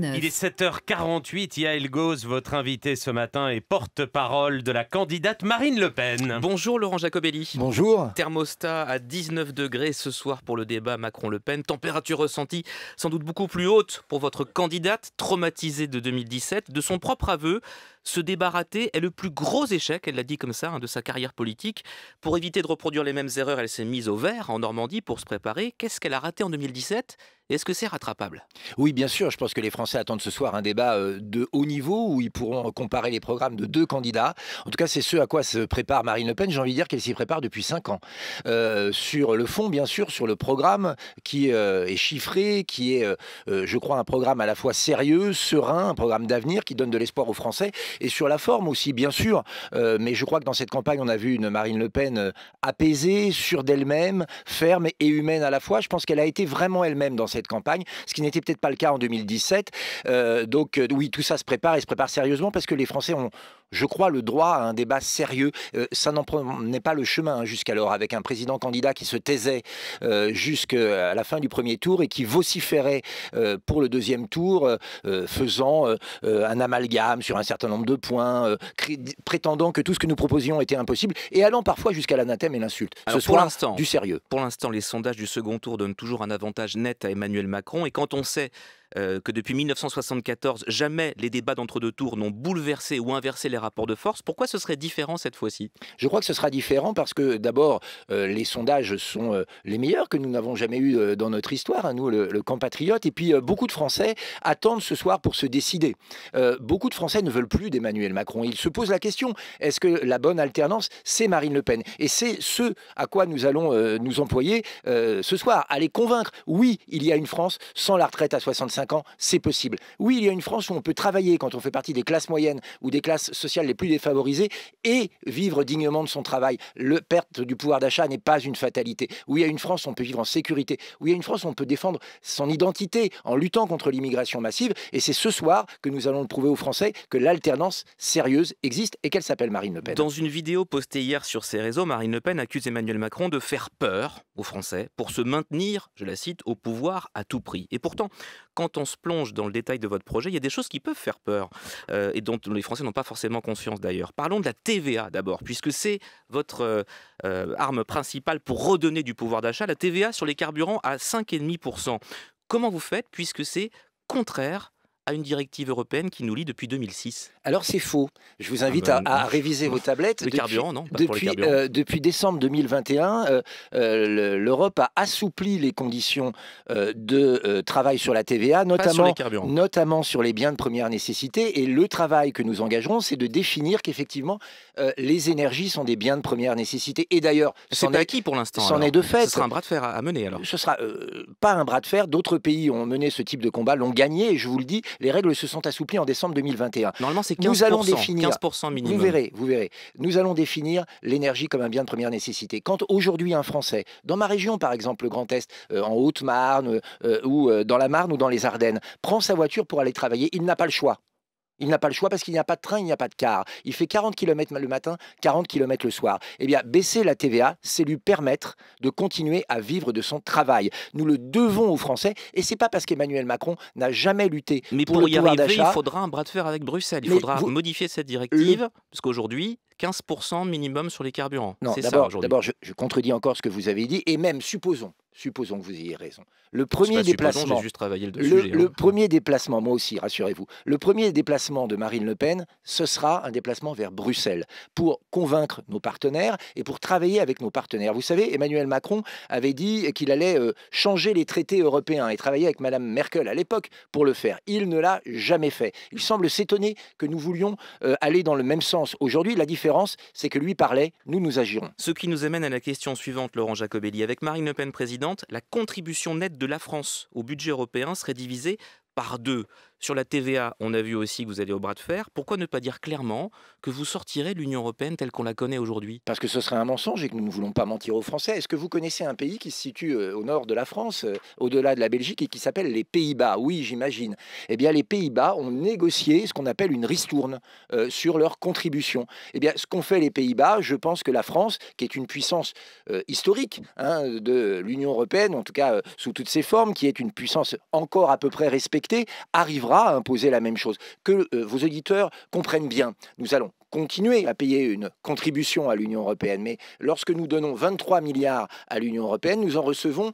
Il est 7h48, Yael Gauze, votre invité ce matin et porte-parole de la candidate Marine Le Pen. Bonjour Laurent Jacobelli. Bonjour. Thermostat à 19 degrés ce soir pour le débat Macron-Le Pen. Température ressentie sans doute beaucoup plus haute pour votre candidate, traumatisée de 2017. De son propre aveu, se débarrasser est le plus gros échec, elle l'a dit comme ça, hein, de sa carrière politique. Pour éviter de reproduire les mêmes erreurs, elle s'est mise au vert en Normandie pour se préparer. Qu'est-ce qu'elle a raté en 2017 est-ce que c'est rattrapable Oui, bien sûr. Je pense que les Français attendent ce soir un débat euh, de haut niveau où ils pourront comparer les programmes de deux candidats. En tout cas, c'est ce à quoi se prépare Marine Le Pen. J'ai envie de dire qu'elle s'y prépare depuis cinq ans. Euh, sur le fond, bien sûr, sur le programme qui euh, est chiffré, qui est, je crois, un programme à la fois sérieux, serein, un programme d'avenir qui donne de l'espoir aux Français et sur la forme aussi, bien sûr. Euh, mais je crois que dans cette campagne, on a vu une Marine Le Pen euh, apaisée, sûre d'elle-même, ferme et humaine à la fois. Je pense qu'elle a été vraiment elle-même dans cette campagne, ce qui n'était peut-être pas le cas en 2017. Euh, donc oui, tout ça se prépare et se prépare sérieusement parce que les Français ont, je crois, le droit à un débat sérieux. Euh, ça n'en n'est pas le chemin hein, jusqu'alors, avec un président candidat qui se taisait euh, jusqu'à euh, la fin du premier tour et qui vociférait pour le deuxième tour, faisant un amalgame sur un certain nombre de points, prétendant que tout ce que nous proposions était impossible et allant parfois jusqu'à l'anathème et l'insulte. Ce l'instant du sérieux. Pour l'instant, les sondages du second tour donnent toujours un avantage net à Emmanuel Macron et quand on sait euh, que depuis 1974, jamais les débats d'entre-deux tours n'ont bouleversé ou inversé les rapports de force. Pourquoi ce serait différent cette fois-ci Je crois que ce sera différent parce que d'abord, euh, les sondages sont euh, les meilleurs que nous n'avons jamais eu dans notre histoire, hein, nous, le, camp patriote. Et puis, beaucoup de Français attendent ce soir pour se décider. beaucoup de Français ne veulent plus d'Emmanuel Macron. Ils se posent la question, est-ce que la bonne alternance, c'est Marine Le Pen Et c'est ce à quoi nous allons nous employer ce soir, à les convaincre. Oui, il y a une France sans la retraite à 65 c'est possible. Oui, il y a une France où on peut travailler quand on fait partie des classes moyennes ou des classes sociales les plus défavorisées et vivre dignement de son travail. La perte du pouvoir d'achat n'est pas une fatalité. Oui, il y a une France où on peut vivre en sécurité. Oui, il y a une France où on peut défendre son identité en luttant contre l'immigration massive. Et c'est ce soir que nous allons le prouver aux Français que l'alternance sérieuse existe et qu'elle s'appelle Marine Le Pen. Dans une vidéo postée hier sur ses réseaux, Marine Le Pen accuse Emmanuel Macron de faire peur aux Français pour se maintenir, je la cite, au pouvoir à tout prix. Et pourtant, quand quand on se plonge dans le détail de votre projet, il y a des choses qui peuvent faire peur euh, et dont les Français n'ont pas forcément conscience d'ailleurs. Parlons de la TVA d'abord, puisque c'est votre euh, euh, arme principale pour redonner du pouvoir d'achat. La TVA sur les carburants à 5,5%. Comment vous faites, puisque c'est contraire à une directive européenne qui nous lie depuis 2006. Alors c'est faux. Je vous ah invite ben, à, réviser vos tablettes. Le carburant, non euh, depuis, décembre 2021, euh, euh, l'Europe a assoupli les conditions de travail sur la TVA, notamment sur, notamment sur les biens de première nécessité. Et le travail que nous engagerons, c'est de définir qu'effectivement, les énergies sont des biens de première nécessité. Et d'ailleurs, c'est acquis pour l'instant. C'en est de fait. Ce sera un bras de fer à, à mener alors. Ce sera pas un bras de fer. D'autres pays ont mené ce type de combat, l'ont gagné. Et je vous le dis, les règles se sont assouplies en décembre 2021. Normalement, c'est 15%. Nous allons définir, 15% minimum. Vous verrez, vous verrez. Nous allons définir l'énergie comme un bien de première nécessité. Quand aujourd'hui un Français, dans ma région par exemple, le Grand Est, euh, en Haute-Marne euh, ou euh, dans la Marne ou dans les Ardennes, prend sa voiture pour aller travailler, il n'a pas le choix. Il n'a pas le choix parce qu'il n'y a pas de train, il n'y a pas de car. Il fait 40 km le matin, 40 km le soir. Eh bien, baisser la TVA, c'est lui permettre de continuer à vivre de son travail. Nous le devons aux Français et c'est pas parce qu'Emmanuel Macron n'a jamais lutté Mais pour, y arriver, il faudra un bras de fer avec Bruxelles. Il faudra modifier cette directive parce qu'aujourd'hui, 15% minimum sur les carburants. Non, d'abord, je, je contredis encore ce que vous avez dit et même supposons Supposons que vous ayez raison. Le premier déplacement, juste le, hein. le premier déplacement, moi aussi, rassurez-vous, le premier déplacement de Marine Le Pen, ce sera un déplacement vers Bruxelles pour convaincre nos partenaires et pour travailler avec nos partenaires. Vous savez, Emmanuel Macron avait dit qu'il allait euh, changer les traités européens et travailler avec Madame Merkel à l'époque pour le faire. Il ne l'a jamais fait. Il semble s'étonner que nous voulions euh, aller dans le même sens. Aujourd'hui, la différence, c'est que lui parlait, nous nous agirons. Ce qui nous amène à la question suivante, Laurent Jacobelli, avec Marine Le Pen président la contribution nette de la France au budget européen serait divisée par deux. Sur la TVA, on a vu aussi que vous allez au bras de fer. Pourquoi ne pas dire clairement que vous sortirez l'Union européenne telle qu'on la connaît aujourd'hui Parce que ce serait un mensonge et que nous ne voulons pas mentir aux Français. Est-ce que vous connaissez un pays qui se situe euh, au nord de la France, euh, au-delà de la Belgique, et qui s'appelle les Pays-Bas Oui, j'imagine. Eh bien, les Pays-Bas ont négocié ce qu'on appelle une ristourne euh, sur leur contribution. Eh bien, ce qu'ont fait les Pays-Bas, je pense que la France, qui est une puissance historique hein, de l'Union européenne, en tout cas sous toutes ses formes, qui est une puissance encore à peu près respectée, arrivera à imposer la même chose. Que euh, vos auditeurs comprennent bien. Nous allons continuer à payer une contribution à l'Union européenne. Mais lorsque nous donnons 23 milliards à l'Union européenne, nous en recevons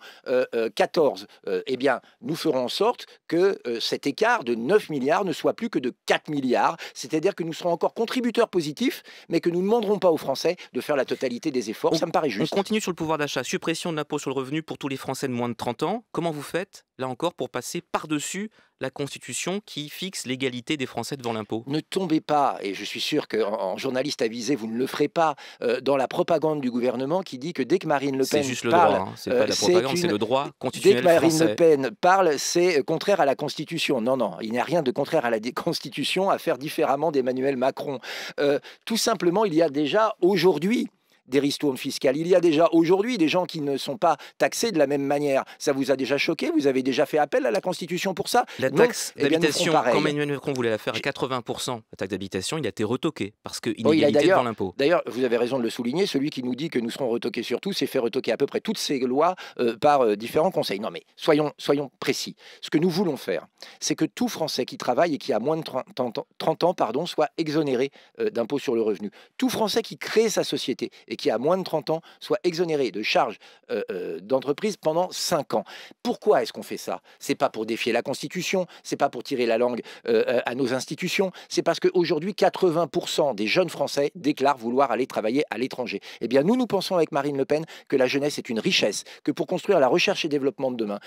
14. Euh, et euh, euh, eh bien, nous ferons en sorte que cet écart de 9 milliards ne soit plus que de 4 milliards. C'est-à-dire que nous serons encore contributeurs positifs, mais que nous ne demanderons pas aux Français de faire la totalité des efforts. Ça me paraît juste. On continue sur le pouvoir d'achat. Suppression de l'impôt sur le revenu pour tous les Français de moins de 30 ans. Comment vous faites, là encore, pour passer par-dessus la Constitution qui fixe l'égalité des Français devant l'impôt Ne tombez pas, et je suis sûr que en journaliste avisé, vous ne le ferez pas, euh, dans la propagande du gouvernement qui dit que dès que Marine Le Pen juste le droit, hein. c'est pas la euh, propagande, c'est le droit constitutionnel Dès que Marine Le Pen parle, c'est contraire à la Constitution. Non, non, il n'y a rien de contraire à la Constitution à faire différemment d'Emmanuel Macron. Euh, tout simplement, il y a déjà aujourd'hui des ristournes fiscales. Il y a déjà aujourd'hui des gens qui ne sont pas taxés de la même manière. Ça vous a déjà choqué Vous avez déjà fait appel à la Constitution pour ça La taxe eh d'habitation, quand Emmanuel Macron voulait la faire à 80%, la taxe d'habitation, il a été retoqué parce qu'il oh, il devant l'impôt. D'ailleurs, vous avez raison de le souligner, celui qui nous dit que nous serons retoqués sur tout s'est fait retoquer à peu près toutes ces lois euh, par euh, différents conseils. Non mais soyons, soyons précis. Ce que nous voulons faire, c'est que tout Français qui travaille et qui a moins de 30 ans, pardon, soit exonéré euh, d'impôt sur le revenu. Tout Français qui crée sa société et qui a moins de 30 ans soit exonéré de charges euh, euh, d'entreprise pendant 5 ans. Pourquoi est-ce qu'on fait ça C'est pas pour défier la Constitution, c'est pas pour tirer la langue euh, à nos institutions, c'est parce qu'aujourd'hui 80% des jeunes Français déclarent vouloir aller travailler à l'étranger. Eh bien nous, nous pensons avec Marine Le Pen que la jeunesse est une richesse, que pour construire la recherche et développement de demain,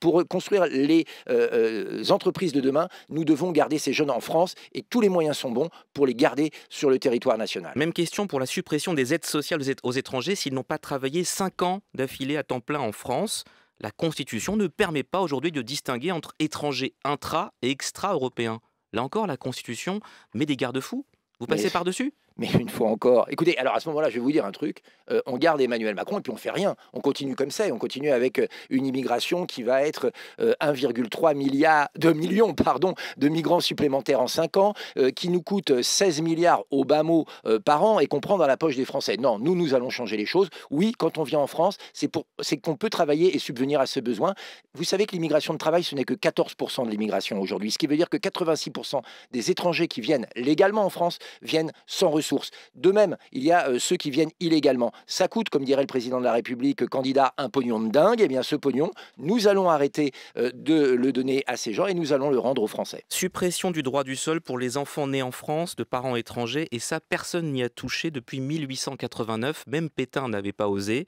pour construire les entreprises de demain, nous devons garder ces jeunes en France et tous les moyens sont bons pour les garder sur le territoire national. Même question pour la suppression des aides sociales aux étrangers s'ils n'ont pas travaillé 5 ans d'affilée à temps plein en France. La Constitution ne permet pas aujourd'hui de distinguer entre étrangers intra et extra-européens. Là encore, la Constitution met des garde-fous. Vous passez par-dessus mais une fois encore, écoutez, alors à ce moment-là, je vais vous dire un truc, euh, on garde Emmanuel Macron et puis on fait rien, on continue comme ça, et on continue avec euh, une immigration qui va être 1,3 milliard, de millions pardon, de migrants supplémentaires en 5 ans, euh, qui nous coûte 16 milliards au bas mot par an et qu'on prend dans la poche des Français. Non, nous, nous allons changer les choses. Oui, quand on vient en France, c'est pour, c'est qu'on peut travailler et subvenir à ses besoins. Vous savez que l'immigration de travail, ce n'est que 14% de l'immigration aujourd'hui, ce qui veut dire que 86% des étrangers qui viennent légalement en France viennent sans ressources de même, il y a euh, ceux qui viennent illégalement. Ça coûte, comme dirait le président de la République, euh, candidat, un pognon de dingue. Eh bien, ce pognon, nous allons arrêter euh, de le donner à ces gens et nous allons le rendre aux Français. Suppression du droit du sol pour les enfants nés en France de parents étrangers, et ça, personne n'y a touché depuis 1889. Même Pétain n'avait pas osé.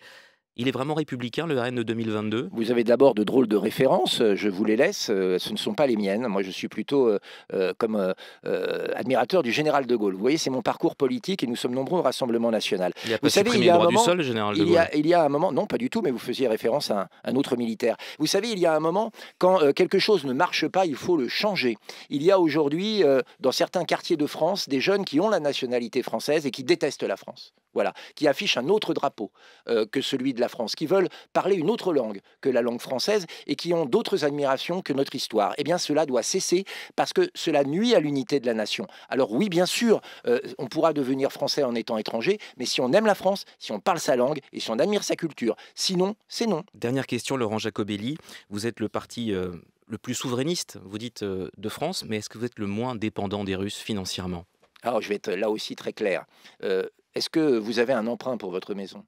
Il est vraiment républicain, le RN 2022 Vous avez d'abord de drôles de références, euh, je vous les laisse, euh, ce ne sont pas les miennes. Moi, je suis plutôt euh, comme admirateur du général de Gaulle. Vous voyez, c'est mon parcours politique et nous sommes nombreux au Rassemblement national. vous savez, il y a un moment, général de Gaulle. non, pas du tout, mais vous faisiez référence à un, autre militaire. Vous savez, il y a un moment, quand quelque chose ne marche pas, il faut le changer. Il y a aujourd'hui, dans certains quartiers de France, des jeunes qui ont la nationalité française et qui détestent la France voilà, qui affichent un autre drapeau euh, que celui de la France, qui veulent parler une autre langue que la langue française et qui ont d'autres admirations que notre histoire. Eh bien, cela doit cesser parce que cela nuit à l'unité de la nation. Alors oui, bien sûr, euh, on pourra devenir français en étant étranger, mais si on aime la France, si on parle sa langue et si on admire sa culture, sinon, c'est non. Dernière question, Laurent Jacobelli. Vous êtes le parti... Euh, le plus souverainiste, vous dites, de France, mais est-ce que vous êtes le moins dépendant des Russes financièrement alors, ah, je vais être là aussi très clair. Est-ce que vous avez un emprunt pour votre maison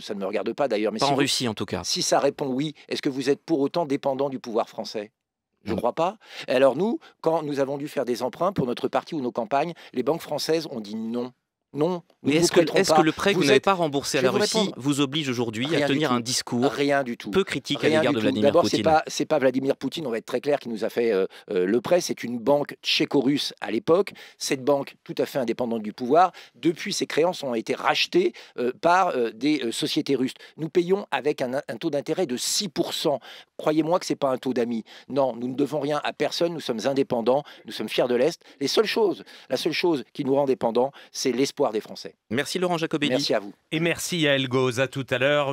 Ça ne me regarde pas d'ailleurs. Mais en Russie en tout cas. Si ça répond oui, est-ce que vous êtes pour autant dépendant du pouvoir français je ne crois pas. Alors nous, quand nous avons dû faire des emprunts pour notre parti ou nos campagnes, les banques françaises ont dit non non. Mais est-ce que, est que, le prêt que vous, n'avez pas remboursé à la Russie vous oblige aujourd'hui à tenir un discours Rien du tout. peu critique à l'égard de Vladimir Poutine D'abord, ce n'est pas Vladimir Poutine, on va être très clair, qui nous a fait euh, euh, le prêt. C'est une banque tchéco-russe à l'époque. Cette banque, tout à fait indépendante du pouvoir, depuis, ses créances ont été rachetées euh, par des sociétés russes. Nous payons avec un, taux d'intérêt de 6%. Croyez-moi que ce n'est pas un taux d'amis. Non, nous ne devons rien à personne. Nous sommes indépendants. Nous sommes fiers de l'Est. la seule chose qui nous rend dépendants, c'est l'espoir des Français. Merci Laurent Jacobelli. Merci à vous. Et merci à Elgoz. À tout à l'heure.